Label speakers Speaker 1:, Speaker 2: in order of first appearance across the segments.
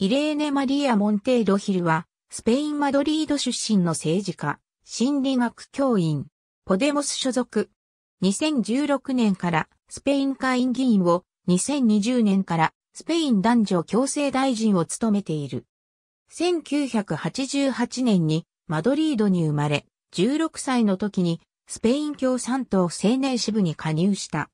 Speaker 1: イレーネ・マリア・モンテード・ヒルは、スペイン・マドリード出身の政治家、心理学教員、ポデモス所属。2016年からスペイン下院議員を、2020年からスペイン男女共生大臣を務めている。1988年にマドリードに生まれ、16歳の時にスペイン共産党青年支部に加入した。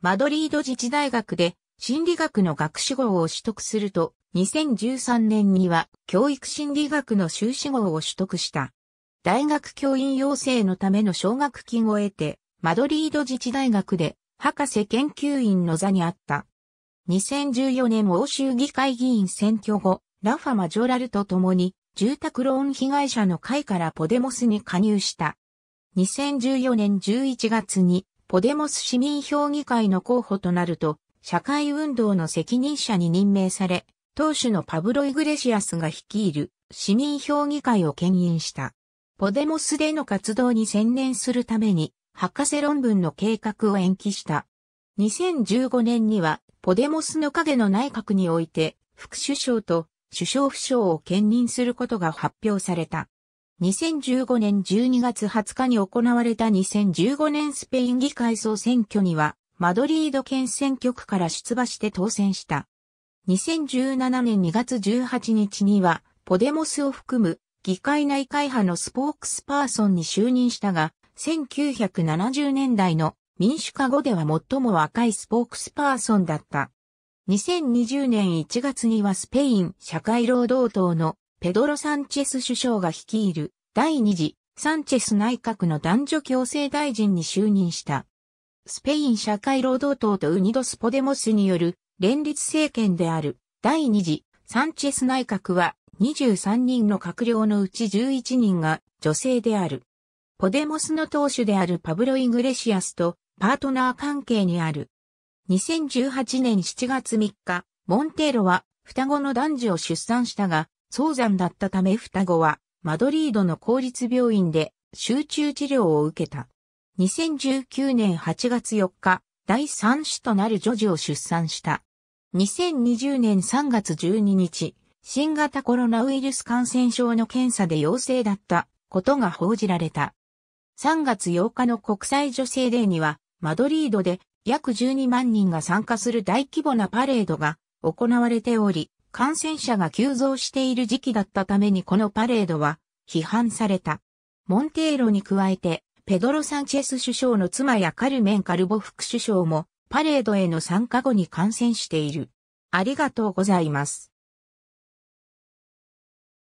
Speaker 1: マドリード自治大学で心理学の学士号を取得すると、2013年には教育心理学の修士号を取得した。大学教員養成のための奨学金を得て、マドリード自治大学で博士研究員の座にあった。2014年欧州議会議員選挙後、ラファ・マジョラルと共に住宅ローン被害者の会からポデモスに加入した。2014年11月にポデモス市民評議会の候補となると、社会運動の責任者に任命され、党首のパブロ・イグレシアスが率いる市民評議会を牽引した。ポデモスでの活動に専念するために、博士論文の計画を延期した。2015年には、ポデモスの影の内閣において、副首相と首相府省を兼任することが発表された。2015年12月20日に行われた2015年スペイン議会総選挙には、マドリード県選挙区から出馬して当選した。2017年2月18日には、ポデモスを含む議会内会派のスポークスパーソンに就任したが、1970年代の民主化後では最も若いスポークスパーソンだった。2020年1月にはスペイン社会労働党のペドロ・サンチェス首相が率いる第2次サンチェス内閣の男女共生大臣に就任した。スペイン社会労働党とウニドスポデモスによる連立政権である第二次サンチェス内閣は23人の閣僚のうち11人が女性である。ポデモスの党首であるパブロ・イグレシアスとパートナー関係にある。2018年7月3日、モンテーロは双子の男児を出産したが、早産だったため双子はマドリードの公立病院で集中治療を受けた。2019年8月4日、第3子となる女児を出産した。2020年3月12日、新型コロナウイルス感染症の検査で陽性だったことが報じられた。3月8日の国際女性デーには、マドリードで約12万人が参加する大規模なパレードが行われており、感染者が急増している時期だったためにこのパレードは批判された。モンテーロに加えて、ペドロ・サンチェス首相の妻やカルメン・カルボ副首相もパレードへの参加後に感染している。ありがとうございます。